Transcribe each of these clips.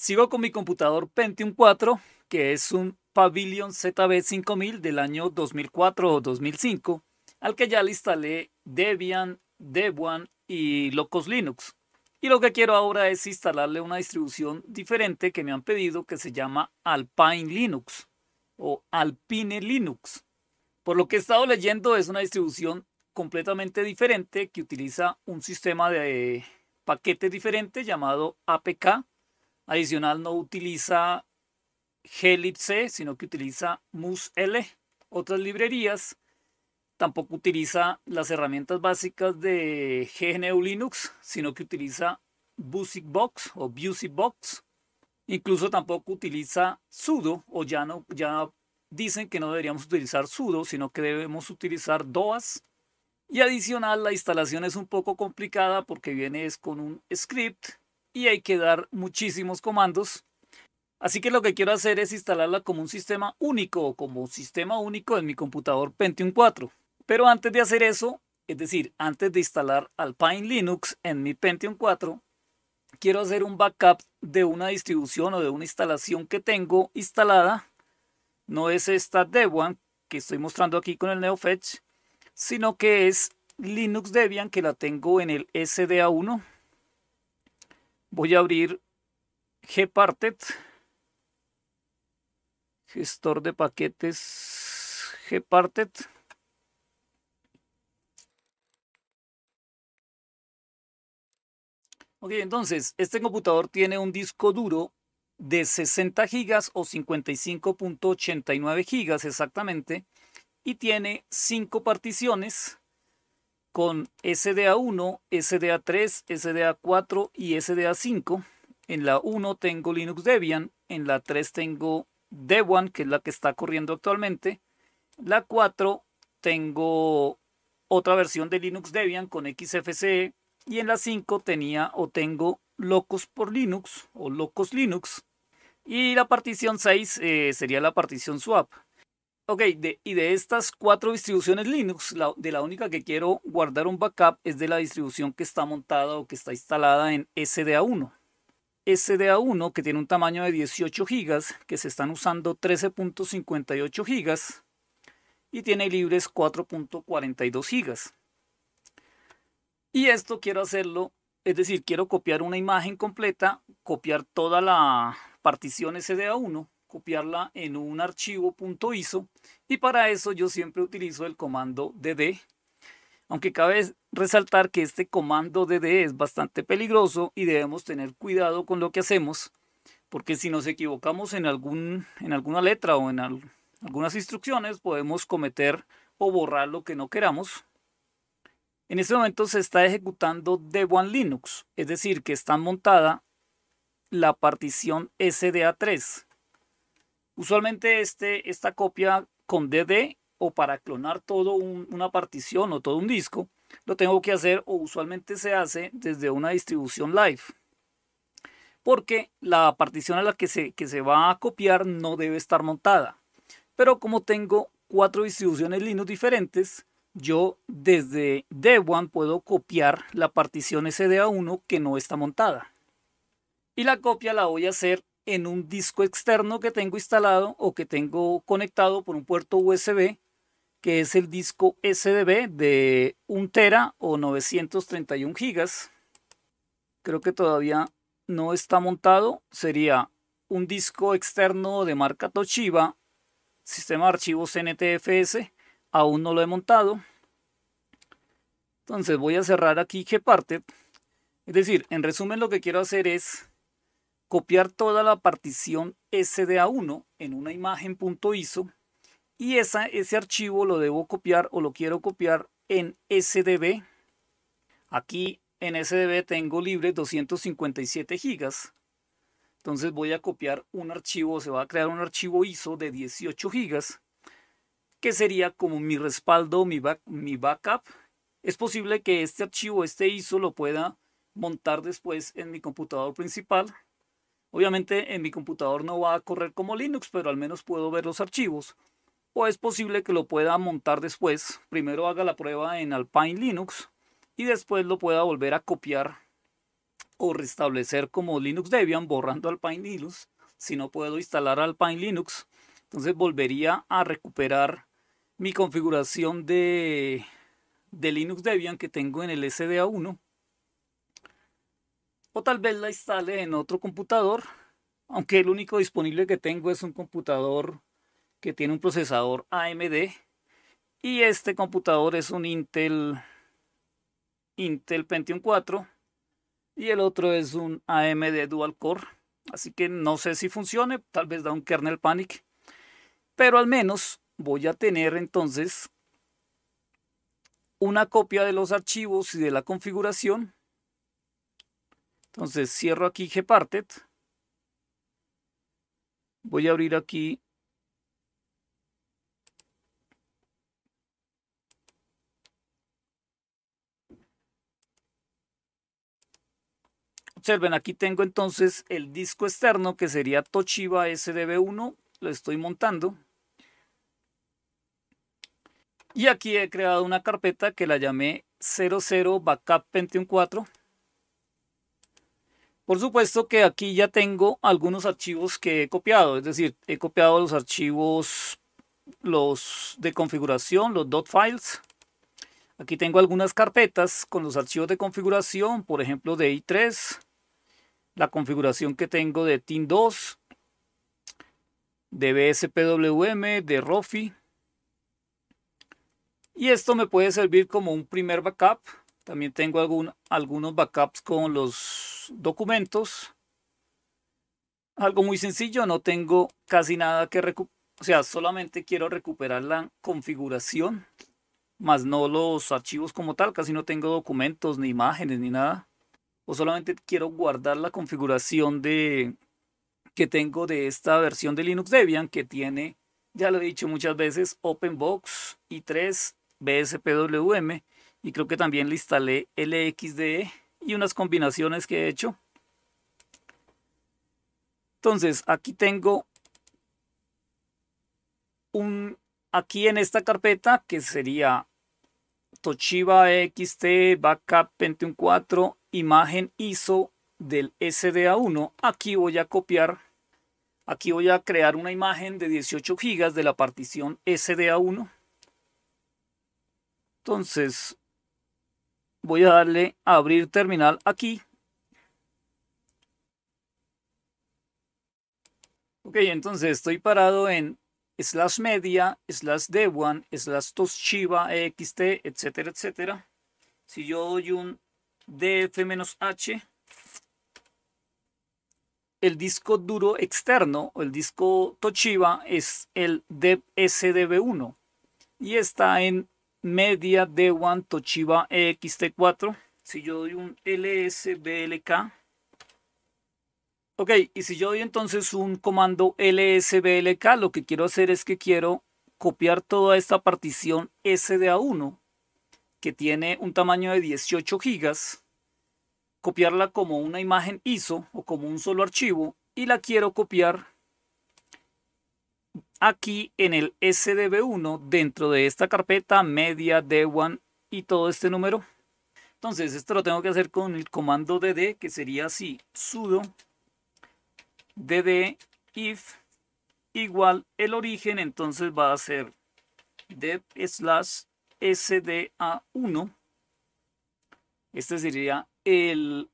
Sigo con mi computador Pentium 4, que es un Pavilion ZB5000 del año 2004 o 2005, al que ya le instalé Debian, Debian y Locos Linux. Y lo que quiero ahora es instalarle una distribución diferente que me han pedido que se llama Alpine Linux o Alpine Linux. Por lo que he estado leyendo es una distribución completamente diferente que utiliza un sistema de paquetes diferente llamado APK Adicional, no utiliza glibc, sino que utiliza musl. Otras librerías tampoco utiliza las herramientas básicas de GNU Linux, sino que utiliza BusicBox o BusicBox. Incluso tampoco utiliza sudo o ya no ya dicen que no deberíamos utilizar sudo, sino que debemos utilizar doas. Y adicional, la instalación es un poco complicada porque viene es con un script y hay que dar muchísimos comandos. Así que lo que quiero hacer es instalarla como un sistema único o como un sistema único en mi computador Pentium 4. Pero antes de hacer eso, es decir, antes de instalar Alpine Linux en mi Pentium 4, quiero hacer un backup de una distribución o de una instalación que tengo instalada. No es esta Debian que estoy mostrando aquí con el NeoFetch, sino que es Linux Debian que la tengo en el SDA1 Voy a abrir Gparted, gestor de paquetes Gparted. Ok, entonces, este computador tiene un disco duro de 60 gigas o 55.89 gigas exactamente y tiene cinco particiones con SDA1, SDA3, SDA4 y SDA5. En la 1 tengo Linux Debian, en la 3 tengo Debian, que es la que está corriendo actualmente. La 4 tengo otra versión de Linux Debian con XFCE y en la 5 tenía o tengo Locos por Linux o Locos Linux. Y la partición 6 eh, sería la partición swap. Ok, y de estas cuatro distribuciones Linux, de la única que quiero guardar un backup es de la distribución que está montada o que está instalada en SDA1. SDA1, que tiene un tamaño de 18 GB, que se están usando 13.58 GB y tiene libres 4.42 GB. Y esto quiero hacerlo, es decir, quiero copiar una imagen completa, copiar toda la partición SDA1 copiarla en un archivo .iso y para eso yo siempre utilizo el comando dd. Aunque cabe resaltar que este comando dd es bastante peligroso y debemos tener cuidado con lo que hacemos porque si nos equivocamos en, algún, en alguna letra o en algunas instrucciones podemos cometer o borrar lo que no queramos. En este momento se está ejecutando Debian Linux, es decir, que está montada la partición SDA3, Usualmente este, esta copia con DD o para clonar toda una partición o todo un disco, lo tengo que hacer o usualmente se hace desde una distribución live. Porque la partición a la que se, se va a copiar no debe estar montada. Pero como tengo cuatro distribuciones Linux diferentes, yo desde Debian puedo copiar la partición SDA1 que no está montada. Y la copia la voy a hacer en un disco externo que tengo instalado o que tengo conectado por un puerto USB, que es el disco SDB de 1 tera o 931 gigas. Creo que todavía no está montado. Sería un disco externo de marca Toshiba, sistema de archivos NTFS. Aún no lo he montado. Entonces voy a cerrar aquí Gparted. Es decir, en resumen lo que quiero hacer es copiar toda la partición SDA1 en una imagen .iso y esa, ese archivo lo debo copiar o lo quiero copiar en SDB. Aquí en SDB tengo libre 257 gigas. Entonces voy a copiar un archivo, se va a crear un archivo ISO de 18 gigas, que sería como mi respaldo, mi, mi backup. Es posible que este archivo, este ISO, lo pueda montar después en mi computador principal Obviamente en mi computador no va a correr como Linux, pero al menos puedo ver los archivos. O es posible que lo pueda montar después. Primero haga la prueba en Alpine Linux y después lo pueda volver a copiar o restablecer como Linux Debian borrando Alpine Linux. Si no puedo instalar Alpine Linux, entonces volvería a recuperar mi configuración de, de Linux Debian que tengo en el SDA1 tal vez la instale en otro computador, aunque el único disponible que tengo es un computador que tiene un procesador AMD y este computador es un Intel Intel Pentium 4 y el otro es un AMD Dual Core, así que no sé si funcione, tal vez da un kernel panic, pero al menos voy a tener entonces una copia de los archivos y de la configuración entonces cierro aquí Gparted. Voy a abrir aquí Observen, aquí tengo entonces el disco externo que sería Toshiba SDB1. Lo estoy montando. Y aquí he creado una carpeta que la llamé 00 Backup 214. Por supuesto que aquí ya tengo algunos archivos que he copiado, es decir, he copiado los archivos los de configuración, los dot files. Aquí tengo algunas carpetas con los archivos de configuración, por ejemplo de i3, la configuración que tengo de team 2 de BSPWM, de ROFI. Y esto me puede servir como un primer backup. También tengo algún, algunos backups con los documentos. Algo muy sencillo, no tengo casi nada que recuperar. O sea, solamente quiero recuperar la configuración, más no los archivos como tal. Casi no tengo documentos, ni imágenes, ni nada. O solamente quiero guardar la configuración de que tengo de esta versión de Linux Debian que tiene, ya lo he dicho muchas veces, OpenBox y 3 BSPWM y creo que también le instalé LXDE y unas combinaciones que he hecho. Entonces, aquí tengo un, aquí en esta carpeta que sería Toshiba XT Backup Pentium 4 imagen ISO del SDA1. Aquí voy a copiar, aquí voy a crear una imagen de 18 GB de la partición SDA1. Entonces, voy a darle a abrir terminal aquí. Ok, entonces estoy parado en slash media, slash dev1, slash toshiba, ext, etcétera, etcétera. Si yo doy un df-h, el disco duro externo o el disco Toshiba es el sdb 1 y está en media de One Toshiba e XT4. Si yo doy un LSBLK. Ok, y si yo doy entonces un comando LSBLK, lo que quiero hacer es que quiero copiar toda esta partición SDA1, que tiene un tamaño de 18 gigas, copiarla como una imagen ISO o como un solo archivo, y la quiero copiar aquí en el SDB1 dentro de esta carpeta media de 1 y todo este número. Entonces esto lo tengo que hacer con el comando dd que sería así sudo dd if igual el origen entonces va a ser dev slash sda1 este sería el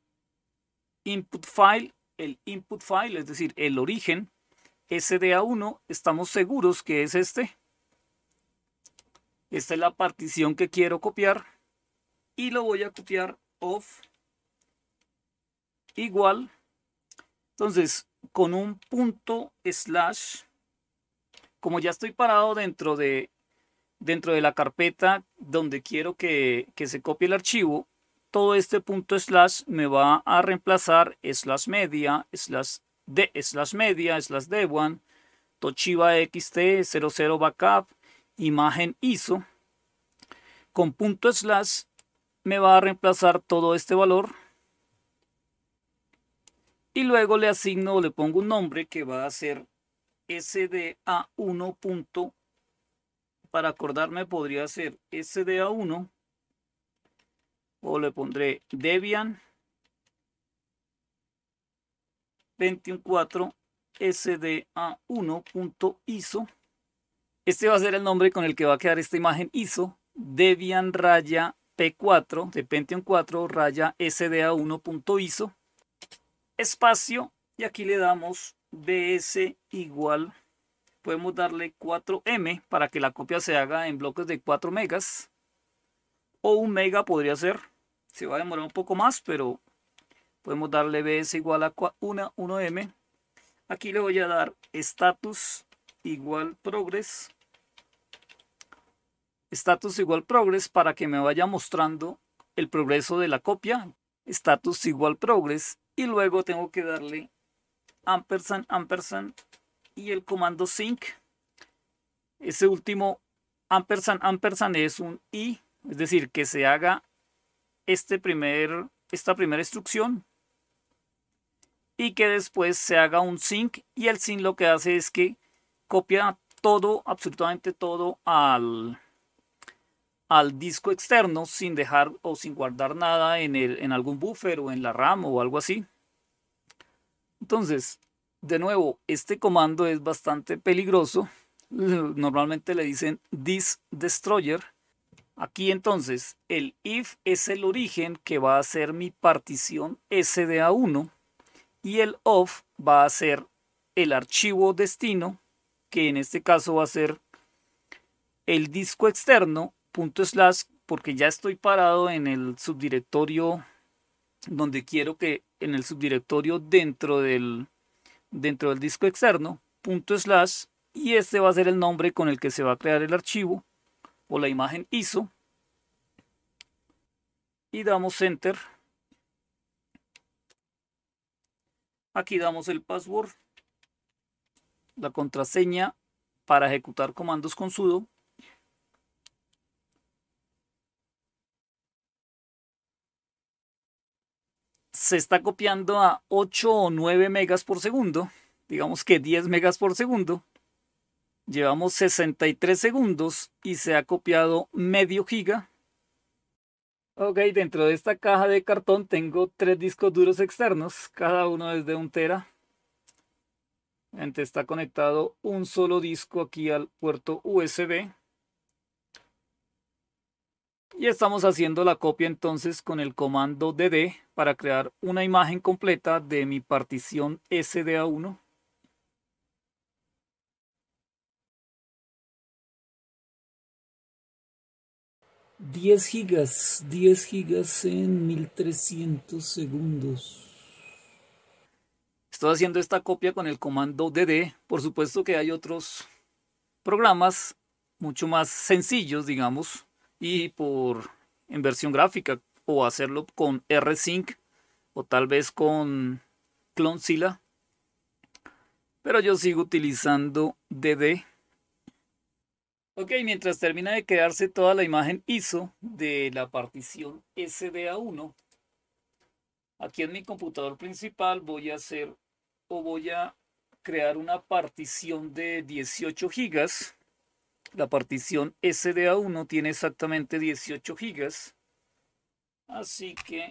input file el input file es decir el origen SDA1, estamos seguros que es este. Esta es la partición que quiero copiar. Y lo voy a copiar off igual. Entonces, con un punto slash, como ya estoy parado dentro de, dentro de la carpeta donde quiero que, que se copie el archivo, todo este punto slash me va a reemplazar slash media, slash D slash media slash one Toshiba XT00 backup, imagen ISO, con punto slash me va a reemplazar todo este valor y luego le asigno le pongo un nombre que va a ser SDA1. Para acordarme podría ser SDA1 o le pondré Debian Pentium 4 SDA1.ISO. Este va a ser el nombre con el que va a quedar esta imagen ISO. Debian raya P4 de Pentium 4 raya SDA1.ISO. Espacio. Y aquí le damos BS igual. Podemos darle 4M para que la copia se haga en bloques de 4 megas. O 1 mega podría ser. Se va a demorar un poco más, pero podemos darle bs igual a 1, 1m. Aquí le voy a dar status igual progress. Status igual progress para que me vaya mostrando el progreso de la copia. Status igual progress. Y luego tengo que darle ampersand, ampersand y el comando sync. Ese último ampersand, ampersand es un i, es decir, que se haga este primer, esta primera instrucción y que después se haga un sync y el sync lo que hace es que copia todo, absolutamente todo al, al disco externo sin dejar o sin guardar nada en, el, en algún buffer o en la RAM o algo así. Entonces, de nuevo, este comando es bastante peligroso. Normalmente le dicen this destroyer. Aquí entonces el if es el origen que va a ser mi partición SDA1 y el off va a ser el archivo destino, que en este caso va a ser el disco externo punto slash, porque ya estoy parado en el subdirectorio donde quiero que en el subdirectorio dentro del dentro del disco externo punto slash y este va a ser el nombre con el que se va a crear el archivo o la imagen ISO y damos enter Aquí damos el password, la contraseña para ejecutar comandos con sudo. Se está copiando a 8 o 9 megas por segundo, digamos que 10 megas por segundo. Llevamos 63 segundos y se ha copiado medio giga. Ok, dentro de esta caja de cartón tengo tres discos duros externos, cada uno es de un tera. Está conectado un solo disco aquí al puerto USB. Y estamos haciendo la copia entonces con el comando dd para crear una imagen completa de mi partición SDA1. 10 gigas, 10 gigas en 1300 segundos. Estoy haciendo esta copia con el comando dd. Por supuesto que hay otros programas mucho más sencillos, digamos, y por en versión gráfica o hacerlo con rsync o tal vez con Clonzilla Pero yo sigo utilizando dd Ok, mientras termina de crearse toda la imagen ISO de la partición SDA1, aquí en mi computador principal voy a hacer o voy a crear una partición de 18 gigas. La partición SDA1 tiene exactamente 18 gigas. Así que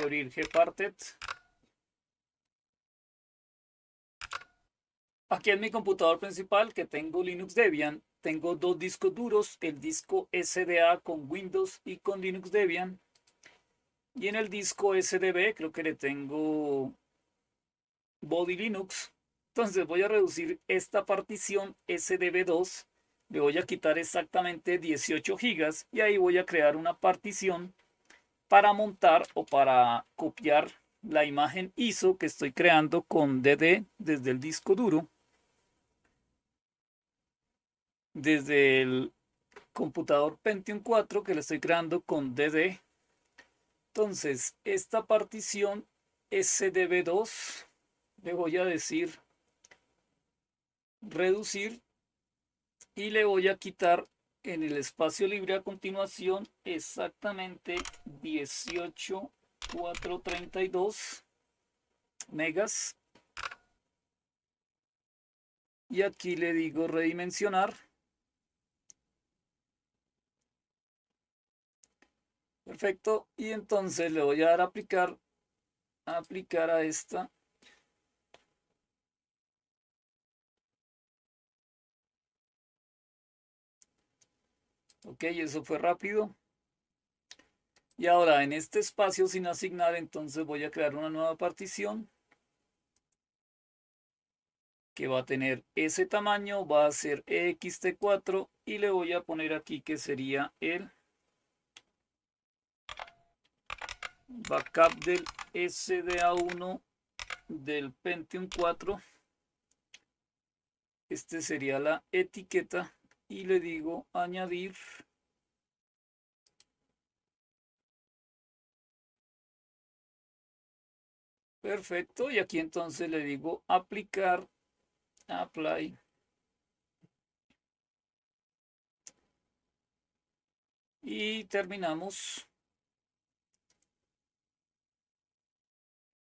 a abrir Gparted. Aquí en mi computador principal que tengo Linux Debian, tengo dos discos duros, el disco SDA con Windows y con Linux Debian. Y en el disco SDB creo que le tengo Body Linux. Entonces voy a reducir esta partición SDB2. Le voy a quitar exactamente 18 gigas y ahí voy a crear una partición para montar o para copiar la imagen ISO que estoy creando con DD desde el disco duro, desde el computador Pentium 4 que le estoy creando con DD. Entonces, esta partición SDB2, le voy a decir reducir y le voy a quitar en el espacio libre a continuación exactamente 18432 megas. Y aquí le digo redimensionar. Perfecto. Y entonces le voy a dar a aplicar, a aplicar a esta. Ok, eso fue rápido. Y ahora en este espacio sin asignar, entonces voy a crear una nueva partición que va a tener ese tamaño, va a ser ext4 y le voy a poner aquí que sería el backup del SDA1 del Pentium 4. Este sería la etiqueta y le digo añadir Perfecto, y aquí entonces le digo aplicar, apply. Y terminamos.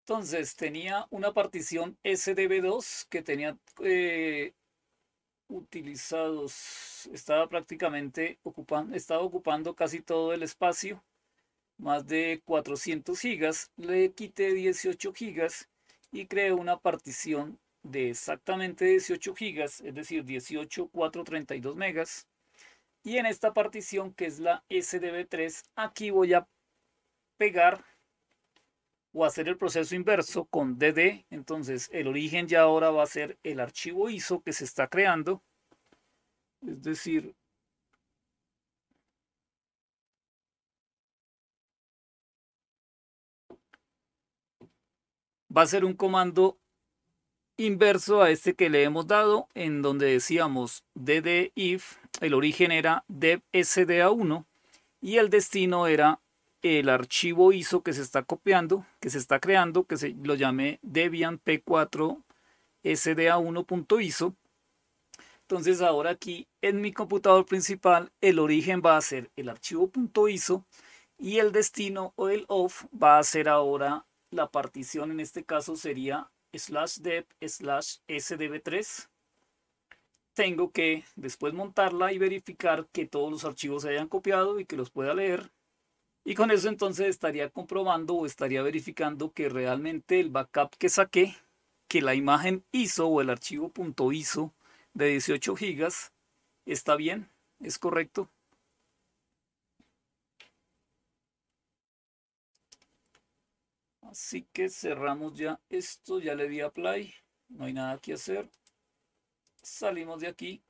Entonces tenía una partición SDB2 que tenía eh, utilizados. Estaba prácticamente ocupando, estaba ocupando casi todo el espacio, más de 400 gigas. Le quité 18 gigas y creé una partición de exactamente 18 gigas, es decir, 18 432 megas. Y en esta partición que es la SDB3, aquí voy a pegar o hacer el proceso inverso con DD. Entonces el origen ya ahora va a ser el archivo ISO que se está creando. Es decir, va a ser un comando inverso a este que le hemos dado, en donde decíamos dd if, el origen era sda 1 y el destino era el archivo ISO que se está copiando, que se está creando, que se lo llame Debian P4 SDA1.ISO. Entonces ahora aquí en mi computador principal el origen va a ser el archivo .iso y el destino o el off va a ser ahora la partición, en este caso sería slash dev slash sdb3. Tengo que después montarla y verificar que todos los archivos se hayan copiado y que los pueda leer. Y con eso entonces estaría comprobando o estaría verificando que realmente el backup que saqué, que la imagen ISO o el archivo .iso de 18 GB está bien, es correcto. Así que cerramos ya esto, ya le di Apply, play, no hay nada que hacer. Salimos de aquí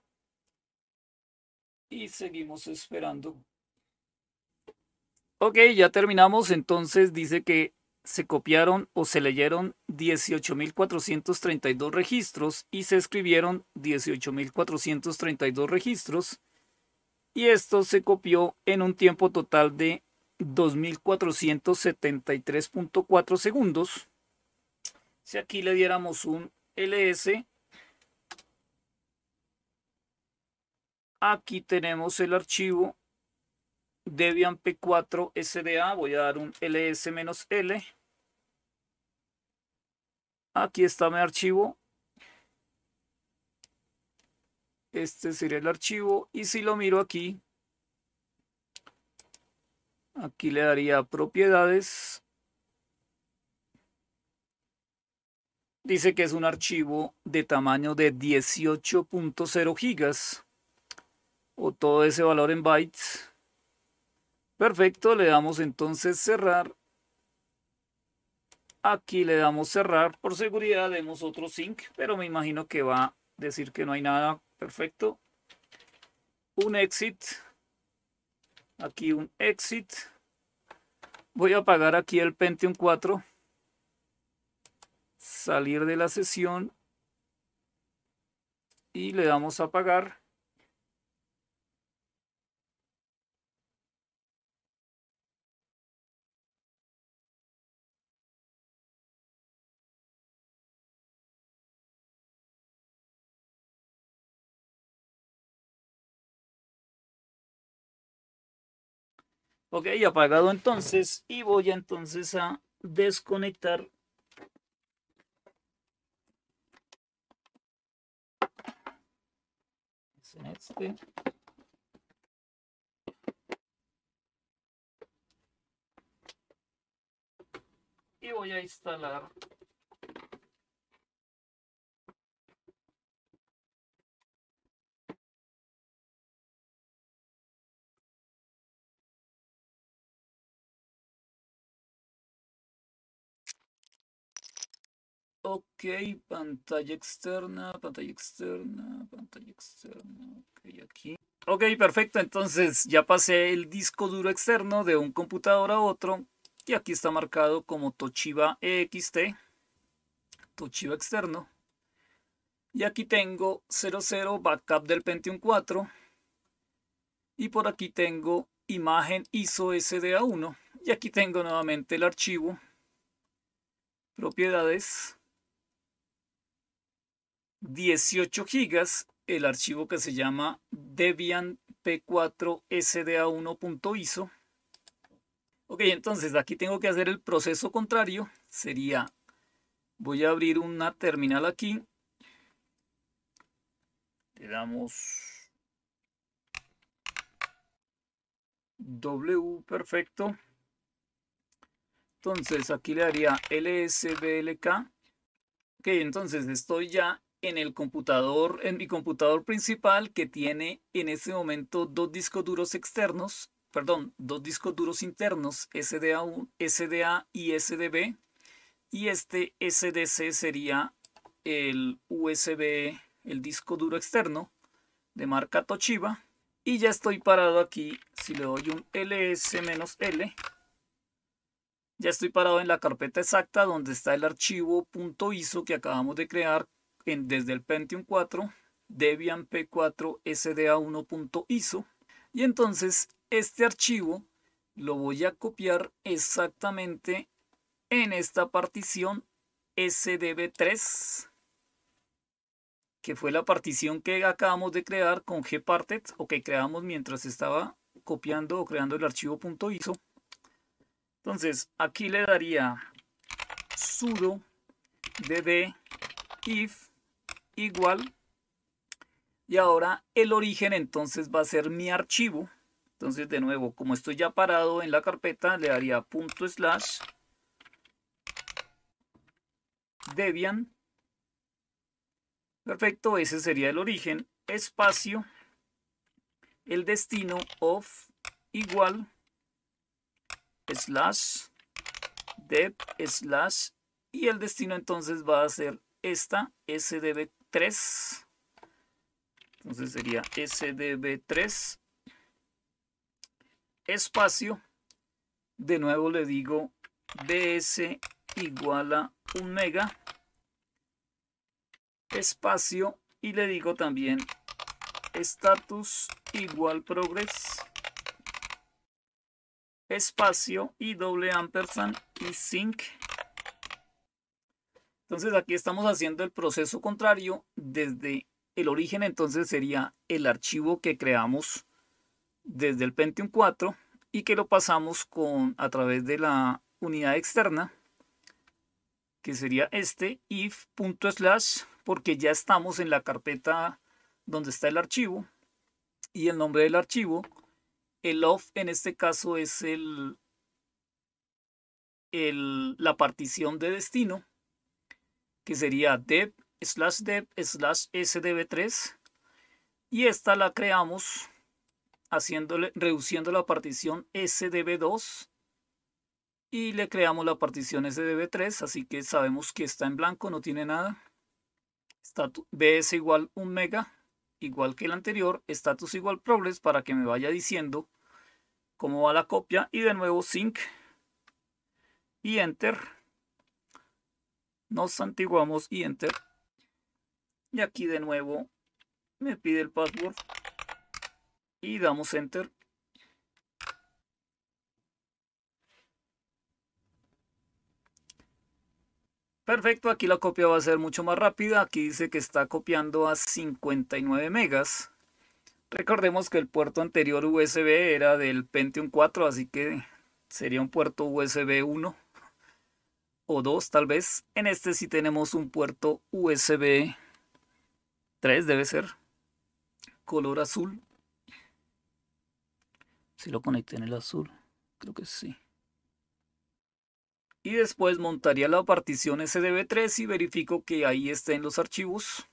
y seguimos esperando Ok, ya terminamos. Entonces dice que se copiaron o se leyeron 18.432 registros y se escribieron 18.432 registros. Y esto se copió en un tiempo total de 2.473.4 segundos. Si aquí le diéramos un LS, aquí tenemos el archivo Debian P4 SDA, voy a dar un ls-l. Aquí está mi archivo. Este sería el archivo. Y si lo miro aquí, aquí le daría propiedades. Dice que es un archivo de tamaño de 18.0 gigas o todo ese valor en bytes. Perfecto, le damos entonces cerrar. Aquí le damos cerrar. Por seguridad demos otro sync, pero me imagino que va a decir que no hay nada. Perfecto. Un exit. Aquí un exit. Voy a apagar aquí el Pentium 4. Salir de la sesión. Y le damos a apagar. Ok, apagado entonces y voy entonces a desconectar en este y voy a instalar Ok, pantalla externa, pantalla externa, pantalla externa. Ok, perfecto. Entonces ya pasé el disco duro externo de un computador a otro. Y aquí está marcado como Toshiba EXT. Toshiba externo. Y aquí tengo 00 backup del Pentium 4. Y por aquí tengo imagen ISO SDA1. Y aquí tengo nuevamente el archivo. Propiedades. 18 gigas el archivo que se llama Debian P4 SDA1.iso. Ok, entonces aquí tengo que hacer el proceso contrario. Sería, voy a abrir una terminal aquí. Le damos W, perfecto. Entonces aquí le haría lsblk. Ok, entonces estoy ya en el computador, en mi computador principal que tiene en este momento dos discos duros externos, perdón, dos discos duros internos, SDA, SDA y SDB, y este SDC sería el USB, el disco duro externo de marca Toshiba, y ya estoy parado aquí, si le doy un ls-l, ya estoy parado en la carpeta exacta donde está el archivo .iso que acabamos de crear desde el Pentium 4, Debian P4 SDA 1.iso. Y entonces este archivo lo voy a copiar exactamente en esta partición SDB3, que fue la partición que acabamos de crear con gparted o que creamos mientras estaba copiando o creando el archivo .iso. Entonces, aquí le daría sudo dd if igual. Y ahora el origen entonces va a ser mi archivo. Entonces de nuevo, como estoy ya parado en la carpeta, le daría punto slash Debian. Perfecto, ese sería el origen. Espacio, el destino of igual slash dev slash y el destino entonces va a ser esta sdb 3. Entonces sería SDB3 espacio. De nuevo le digo BS igual a un mega espacio y le digo también status igual progress espacio y doble ampersand y sync entonces aquí estamos haciendo el proceso contrario desde el origen, entonces sería el archivo que creamos desde el Pentium 4 y que lo pasamos con, a través de la unidad externa, que sería este if.slash, porque ya estamos en la carpeta donde está el archivo y el nombre del archivo. El off en este caso es el, el la partición de destino que sería dev slash dev slash sdb3 y esta la creamos haciéndole, reduciendo la partición sdb2 y le creamos la partición sdb3 así que sabemos que está en blanco no tiene nada status bs igual 1 mega igual que el anterior status igual progress para que me vaya diciendo cómo va la copia y de nuevo sync y enter nos santiguamos y enter. Y aquí de nuevo me pide el password y damos enter. Perfecto, aquí la copia va a ser mucho más rápida. Aquí dice que está copiando a 59 megas. Recordemos que el puerto anterior USB era del Pentium 4, así que sería un puerto USB 1 o dos tal vez. En este sí tenemos un puerto USB 3 debe ser. Color azul. Si lo conecté en el azul. Creo que sí. Y después montaría la partición SDB3 y verifico que ahí estén los archivos.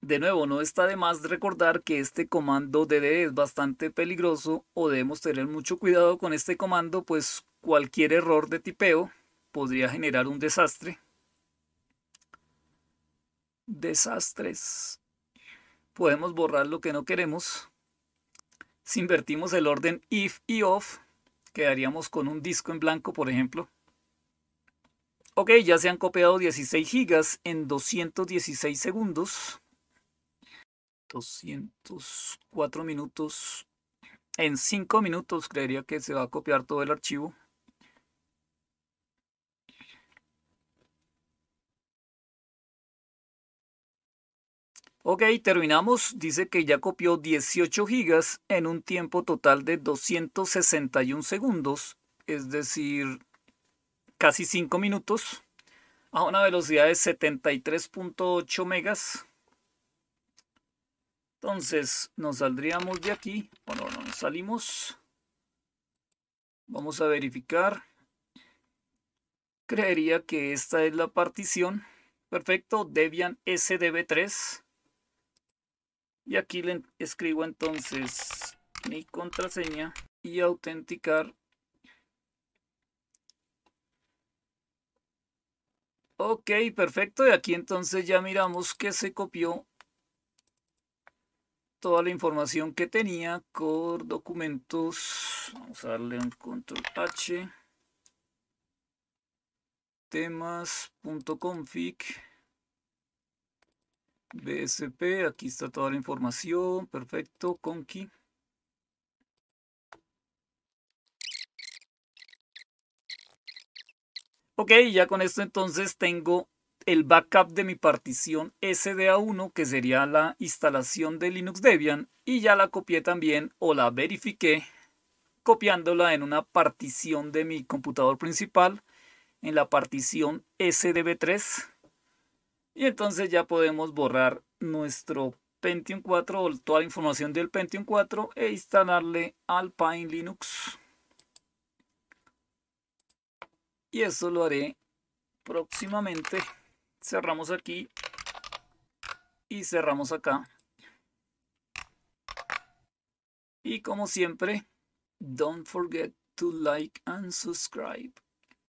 De nuevo, no está de más recordar que este comando DD es bastante peligroso o debemos tener mucho cuidado con este comando, pues cualquier error de tipeo podría generar un desastre. Desastres. Podemos borrar lo que no queremos. Si invertimos el orden if y off, quedaríamos con un disco en blanco, por ejemplo. Ok, ya se han copiado 16 gigas en 216 segundos. 204 minutos. En 5 minutos creería que se va a copiar todo el archivo. Ok, terminamos. Dice que ya copió 18 gigas en un tiempo total de 261 segundos, es decir, casi 5 minutos, a una velocidad de 73.8 megas. Entonces, nos saldríamos de aquí. Bueno, no, nos salimos. Vamos a verificar. Creería que esta es la partición. Perfecto, Debian SDB3. Y aquí le escribo entonces mi contraseña y autenticar. Ok, perfecto. Y aquí entonces ya miramos que se copió toda la información que tenía con documentos. Vamos a darle un control H. Temas.config. BSP, aquí está toda la información, perfecto, Conky. Ok, ya con esto entonces tengo el backup de mi partición SDA1, que sería la instalación de Linux Debian, y ya la copié también o la verifiqué copiándola en una partición de mi computador principal, en la partición SDB3, y entonces ya podemos borrar nuestro Pentium 4 o toda la información del Pentium 4 e instalarle al Pine Linux. Y eso lo haré próximamente. Cerramos aquí y cerramos acá. Y como siempre, don't forget to like and subscribe.